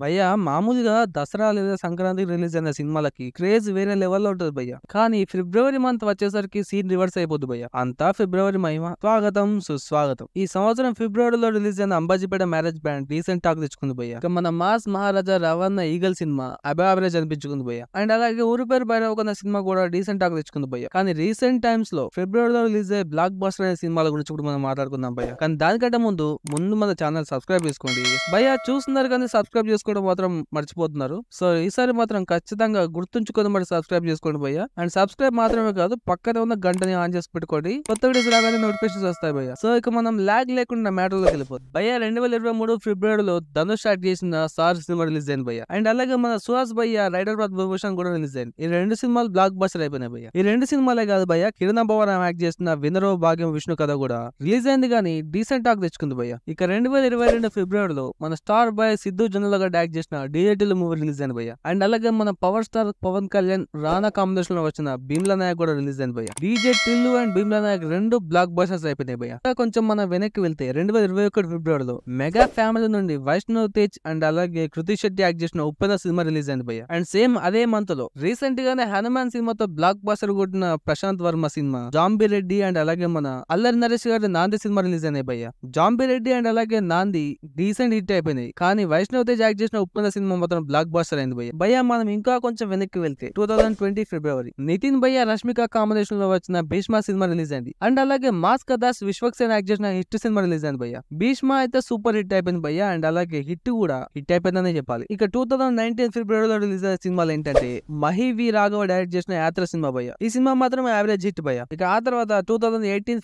భయ్య మామూలుగా దసరా లేదా సంక్రాంతికి రిలీజ్ అయిన సినిమాలకి క్రేజ్ వేరే లెవెల్లో ఉంటుంది భయ్య కానీ ఫిబ్రవరి మంత్ వచ్చేసరికి సీన్ రివర్స్ అయిపోద్ది భయ్య అంతా ఫిబ్రవరి మహిమ స్వాగతం సుస్వాగతం ఈ సంవత్సరం ఫిబ్రవరిలో రిలీజ్ అయిన Ambajipeta marriage band recent talk తెచ్చుకుంది భయ్య మన మాస్ మహారాజా రవణ ఈగల్ సినిమా అబావరేజ్ అనిపించుకుంది భయ్య అండ్ అలాగే ఊరి పేరు బయట ఒక సినిమా కూడా రీసెంట్ టాక్ తెచ్చుకుంది భయ్య కానీ రీసెంట్ టైమ్స్ లో ఫిబ్రవరిలో రిలీజ్ అయ్యే బ్లాక్ బాస్టర్ అనే సినిమాల గురించి కూడా మనం మాట్లాడుకుందాం భయ్య కానీ దానికంటే ముందు ముందు మన ఛానల్ సబ్స్క్రైబ్ చేసుకోండి భయ్య చూస్తున్నారు కానీ సబ్స్క్రైబ్ చేసుకోవడం మాత్రం మర్చిపోతున్నారు సో ఈసారి మాత్రం ఖచ్చితంగా గుర్తుంచుకొని మరి సబ్స్క్రైబ్ చేసుకోండి భయ్య అండ్ సబ్స్క్రైబ్ మాత్రమే కాదు పక్కనే ఉన్న గంటని ఆన్ చేసి పెట్టుకోండి కొత్త వీడియోస్ రాగానే నోటిఫికేషన్స్ వస్తాయి భయ్య సో ఇక మనం ల్యాగ్ లేకుండా మ్యాటర్లోకి వెళ్ళిపోతుంది భయ్య రెండు వేల ఇరవై మూడు ఫిబ్రవరిలో ధనుష్ స్టార్ట్ చేసిన సార్ సినిమా రిలీజ్ అయింది భయ్య అండ్ అలాగే మన సుహాస్ భయ్య రైడర్ బాద్ భూభూషణ్ కూడా రిలీజ్ అయింది ఈ రెండు సినిమాలు బ్లాక్ బస్టర్ అయిపోయినాయి భయ్య ఈ రెండు సినిమాలే కాదు భయ్య కిరణ్ భవన్ యాక్ట్ చేసిన వినరో భాగ్యం విష్ణు కథ కూడా రిలీజ్ అయింది కానీ డీసెంట్ టాక్ తెచ్చుకుంది భయ్య ఇక రెండు వేల ఇరవై రెండు ఫిబ్రవరిలో మన star boy Siddhu Jonnalagadda direct చేసిన డిజిటల్ మూవీ రిలీజ్ అయిన భయ్య అండ్ అలాగే మన power star Pawan Kalyan Rana combination లో వచ్చిన భీమ్లా నాయక్ కూడా రిలీజ్ అయిన భయ్య డీజే టిల్లు అండ్ భీమ్లా నాయక్ రెండు బ్లాక్ బస్టర్స్ అయిపోయినాయి ఇంకా కొంచెం మనం వెనక్కి వెళ్తే రెండు వేల ఇరవై ఒకటి ఫిబ్రవరిలో మెగా ఫ్యామిలీ నుండి వైష్ణవ్ తేజ్ అండ్ అలాగే కృతి శెట్టి యాక్ట్ చేసిన ఉప్పెన సినిమా రిలీజ్ అయిన భయ్య అండ్ సేమ్ అదే మంత్ లో రీసెంట్ గానే హనుమాన్ సినిమాతో బ్లాక్ బాస్టర్ కొట్టిన Prashanth Varma cinema zombie Reddy and అలాగే మన అల్లరి నరేష్ గారి నాంది సినిమా రిలీజ్ అయినాయి భయ్య జాంబీ రెడ్డి అండ్ అలాగే నాంది డీసెంట్ హిట్ అయిపోయినాయి కానీ వైష్ణవ్ తేజ్ యాక్ట్ చేసిన ఉప్పంద సినిమా మాత్రం బ్లాక్ బాస్టర్ అయింది భయ్య భయ్య మనం ఇంకా కొంచెం వెనక్కి వెళ్తే టూ థౌసండ్ ట్వంటీ ఫిబ్రవరి నితిన్ భయ్య రష్మిక కాంబినేషన్ లో వచ్చిన భీష్మ సినిమా రిలీజ్ అయింది అండ్ అలాగే మాస్ కదాస్ సేన యాక్ట్ చేసిన హిట్ సినిమా రిలీజ్ అయింది భయ్య భీష్మ అయితే సూపర్ హిట్ అయిపోయింది భయ్య అండ్ అలాగే హిట్ కూడా హిట్ అయిపోయిందని చెప్పాలి ఇక టూ థౌసండ్ నైన్టీన్ లో రిలీజ్ అయిన సినిమాలు ఏంటంటే మహి వి రాఘవ డైరెక్ట్ చేసిన యాత్ర సినిమా భయ్య ఈ సినిమా మాత్రం యావరేజ్ హిట్ భయ్య ఇక ఆ తర్వాత టూ థౌసండ్ ఎయిటీన్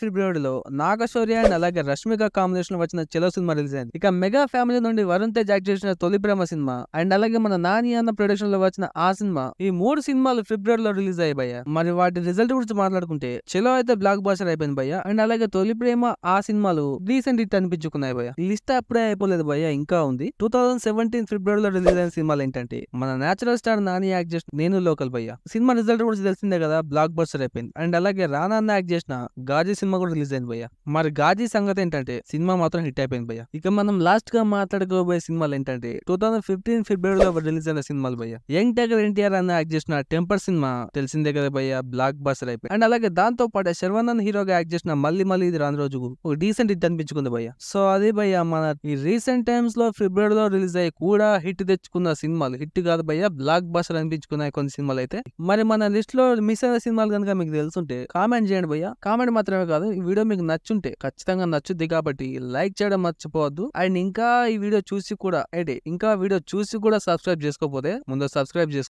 లో నాగశౌర్య అండ్ అలాగే రష్మిక కాంబినేషన్ లో వచ్చిన చెలో సినిమా రిలీజ్ అయింది ఇక మెగా ఫ్యామిలీ నుండి వరుణ్ తేజ్ యాక్ట్ చేసిన తొలి ప్రేమ సినిమా అండ్ అలాగే మన నాని అన్న ప్రొడక్షన్ లో వచ్చిన ఆ సినిమా ఈ మూడు సినిమాలు లో రిలీజ్ అయ్యాయి భయ్య మరి వాటి రిజల్ట్ గురించి మాట్లాడుకుంటే చెలో అయితే బ్లాక్ బాస్టర్ అయిపోయింది భయ్య అండ్ అలాగే తొలి ప్రేమ ఆ సినిమాలు రీసెంట్ హిట్ అనిపించుకున్నాయి భయ్య లిస్ట్ అప్పుడే అయిపోలేదు భయ్య ఇంకా ఉంది టూ థౌసండ్ సెవెంటీన్ లో రిలీజ్ అయిన సినిమాలు ఏంటంటే మన నేచురల్ స్టార్ నాని యాక్ట్ చేసిన నేను లోకల్ భయ్య సినిమా రిజల్ట్ గురించి తెలిసిందే కదా బ్లాక్ బాస్టర్ అయిపోయింది అండ్ అలాగే రానా యాక్ట్ చేసిన గాజీ సినిమా కూడా రిలీజ్ అయింది భయ్య మరి గాజీ సంగతి ఏంటంటే సినిమా మాత్రం హిట్ అయిపోయింది భయ్య ఇక మనం లాస్ట్ గా మాట్లాడుకోబోయే సినిమాలు ఏంటంటే టూ థౌసండ్ ఫిఫ్టీన్ ఫిబ్రవరిలో రిలీజ్ అయిన సినిమాలు భయ్య యంగ్ టైగర్ ఎన్టీఆర్ అని యాక్ట్ చేసిన టెంపర్ సినిమా తెలిసిందే కదా భయ్య బ్లాక్ బస్టర్ అయిపోయి అండ్ అలాగే దాంతో పాటు శర్వానంద్ హీరోగా యాక్ట్ చేసిన మళ్ళీ మళ్ళీ ఇది రాని రోజు ఒక డీసెంట్ హిట్ అనిపించుకుంది భయ్య సో అదే భయ్య మన ఈ రీసెంట్ టైమ్స్ లో ఫిబ్రవరిలో రిలీజ్ అయ్యి కూడా హిట్ తెచ్చుకున్న సినిమాలు హిట్ కాదు భయ్య బ్లాక్ బస్టర్ అనిపించుకున్నాయి కొన్ని సినిమాలు అయితే మరి మన లిస్ట్ లో మిస్ అయిన సినిమాలు కనుక మీకు తెలుసుంటే కామెంట్ చేయండి భయ్య కామెంట్ మాత్రమే కాదు ఈ వీడియో మీకు నచ్చుంటే ఖచ్చితంగా నచ్చుద్ది కాబట్టి లైక్ చేయడం మర్చిపోవద్దు అండ్ ఇంకా ఈ వీడియో చూసి కూడా అంటే इनका वीडियो చూసి కూడా సబ్స్క్రైబ్ చేసుకోకపోతే ముందు సబ్స్క్రైబ్